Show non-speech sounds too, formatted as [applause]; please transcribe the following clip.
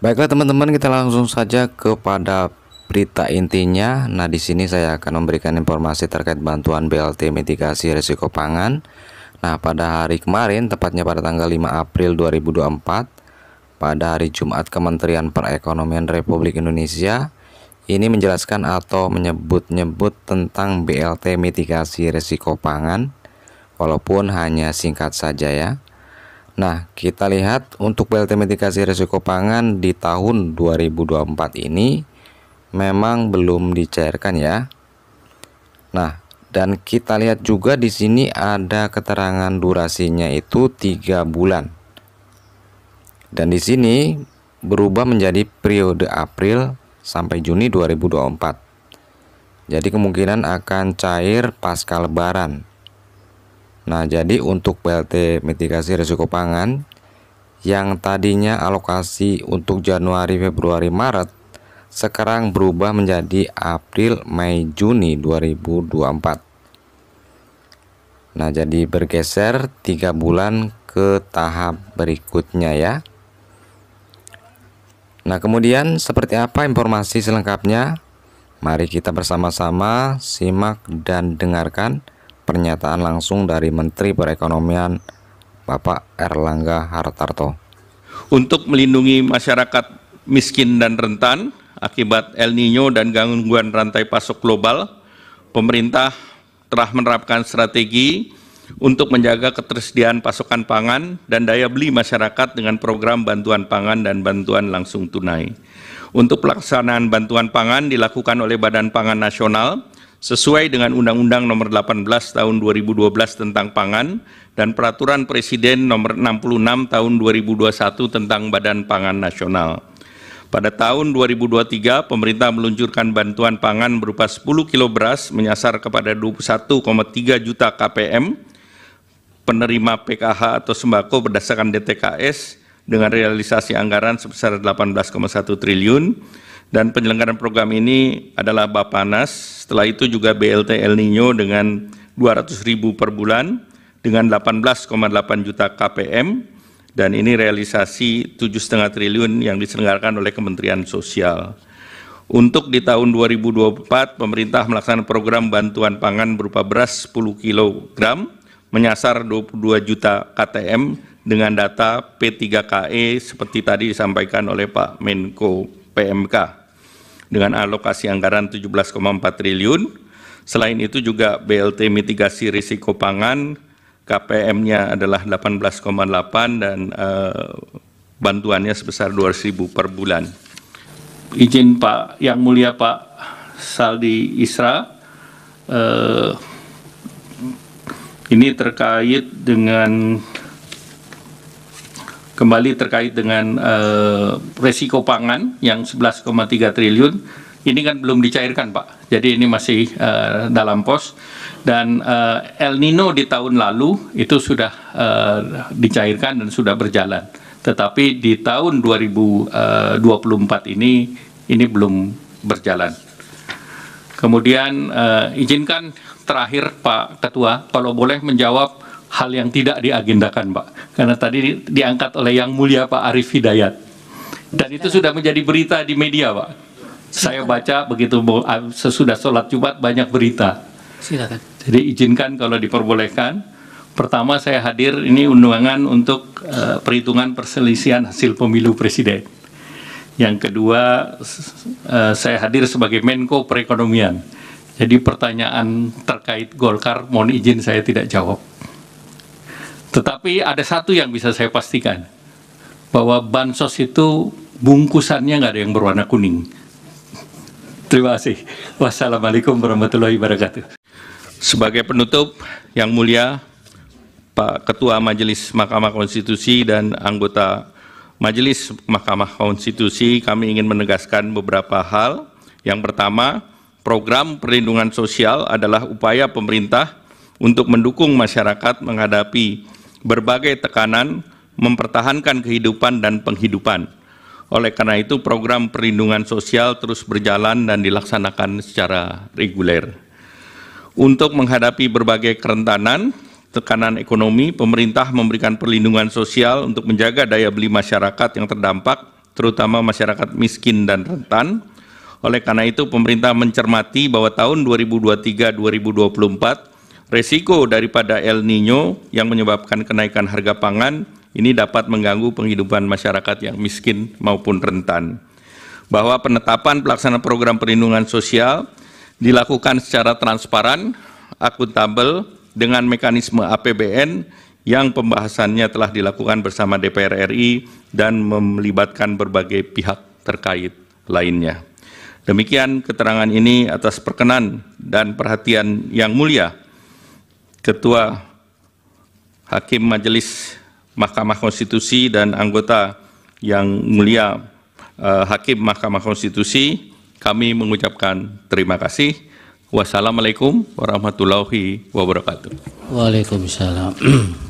Baiklah teman-teman, kita langsung saja kepada berita intinya. Nah, di sini saya akan memberikan informasi terkait bantuan BLT mitigasi risiko pangan. Nah, pada hari kemarin tepatnya pada tanggal 5 April 2024 pada hari Jumat Kementerian Perekonomian Republik Indonesia ini menjelaskan atau menyebut-nyebut tentang BLT mitigasi risiko pangan walaupun hanya singkat saja ya. Nah, kita lihat untuk PLT mitigasi risiko pangan di tahun 2024 ini memang belum dicairkan ya. Nah, dan kita lihat juga di sini ada keterangan durasinya itu 3 bulan. Dan di sini berubah menjadi periode April sampai Juni 2024. Jadi kemungkinan akan cair pasca lebaran Nah, jadi untuk PLT mitigasi risiko pangan yang tadinya alokasi untuk Januari, Februari, Maret sekarang berubah menjadi April, Mei, Juni 2024. Nah, jadi bergeser 3 bulan ke tahap berikutnya ya. Nah, kemudian seperti apa informasi selengkapnya? Mari kita bersama-sama simak dan dengarkan pernyataan langsung dari Menteri Perekonomian Bapak Erlangga Hartarto. Untuk melindungi masyarakat miskin dan rentan akibat El Nino dan gangguan rantai pasok global, pemerintah telah menerapkan strategi untuk menjaga ketersediaan pasokan pangan dan daya beli masyarakat dengan program bantuan pangan dan bantuan langsung tunai. Untuk pelaksanaan bantuan pangan dilakukan oleh Badan Pangan Nasional sesuai dengan Undang-Undang Nomor 18 Tahun 2012 tentang Pangan dan Peraturan Presiden Nomor 66 Tahun 2021 tentang Badan Pangan Nasional. Pada tahun 2023, pemerintah meluncurkan bantuan pangan berupa 10 kilo beras menyasar kepada 21,3 juta KPM penerima PKH atau sembako berdasarkan DTKS dengan realisasi anggaran sebesar 18,1 triliun dan penyelenggaraan program ini adalah Bapanas, setelah itu juga BLT El Nino dengan 200 ribu per bulan, dengan 18,8 juta KPM, dan ini realisasi 7,5 triliun yang diselenggarakan oleh Kementerian Sosial. Untuk di tahun 2024, pemerintah melaksanakan program bantuan pangan berupa beras 10 kg, menyasar 22 juta KTM dengan data P3KE seperti tadi disampaikan oleh Pak Menko PMK dengan alokasi anggaran 17,4 triliun. Selain itu juga BLT mitigasi risiko pangan KPM-nya adalah 18,8 dan uh, bantuannya sebesar 200.000 per bulan. Izin Pak Yang Mulia Pak Saldi Isra uh, ini terkait dengan kembali terkait dengan uh, resiko pangan yang 11,3 triliun ini kan belum dicairkan Pak. Jadi ini masih uh, dalam pos dan uh, El Nino di tahun lalu itu sudah uh, dicairkan dan sudah berjalan. Tetapi di tahun 2024 ini ini belum berjalan. Kemudian uh, izinkan terakhir Pak Ketua kalau boleh menjawab hal yang tidak diagendakan, Pak. Karena tadi diangkat oleh Yang Mulia Pak Arif Hidayat. Dan itu sudah menjadi berita di media, Pak. Saya baca begitu ah, sesudah sholat Jumat banyak berita. Silakan. Jadi izinkan kalau diperbolehkan. Pertama saya hadir ini undangan untuk uh, perhitungan perselisihan hasil pemilu presiden. Yang kedua uh, saya hadir sebagai Menko Perekonomian. Jadi pertanyaan terkait Golkar mohon izin saya tidak jawab. Tetapi ada satu yang bisa saya pastikan, bahwa bansos itu bungkusannya nggak ada yang berwarna kuning. Terima kasih. Wassalamualaikum warahmatullahi wabarakatuh. Sebagai penutup, yang mulia Pak Ketua Majelis Mahkamah Konstitusi dan anggota Majelis Mahkamah Konstitusi, kami ingin menegaskan beberapa hal. Yang pertama, program perlindungan sosial adalah upaya pemerintah untuk mendukung masyarakat menghadapi berbagai tekanan mempertahankan kehidupan dan penghidupan. Oleh karena itu, program perlindungan sosial terus berjalan dan dilaksanakan secara reguler. Untuk menghadapi berbagai kerentanan, tekanan ekonomi, pemerintah memberikan perlindungan sosial untuk menjaga daya beli masyarakat yang terdampak, terutama masyarakat miskin dan rentan. Oleh karena itu, pemerintah mencermati bahwa tahun 2023-2024 Resiko daripada El Nino yang menyebabkan kenaikan harga pangan ini dapat mengganggu penghidupan masyarakat yang miskin maupun rentan. Bahwa penetapan pelaksanaan program perlindungan sosial dilakukan secara transparan, akuntabel, dengan mekanisme APBN yang pembahasannya telah dilakukan bersama DPR RI dan melibatkan berbagai pihak terkait lainnya. Demikian keterangan ini atas perkenan dan perhatian yang mulia. Ketua Hakim Majelis Mahkamah Konstitusi dan anggota yang mulia eh, Hakim Mahkamah Konstitusi, kami mengucapkan terima kasih. Wassalamualaikum warahmatullahi wabarakatuh. Waalaikumsalam. [clears throat]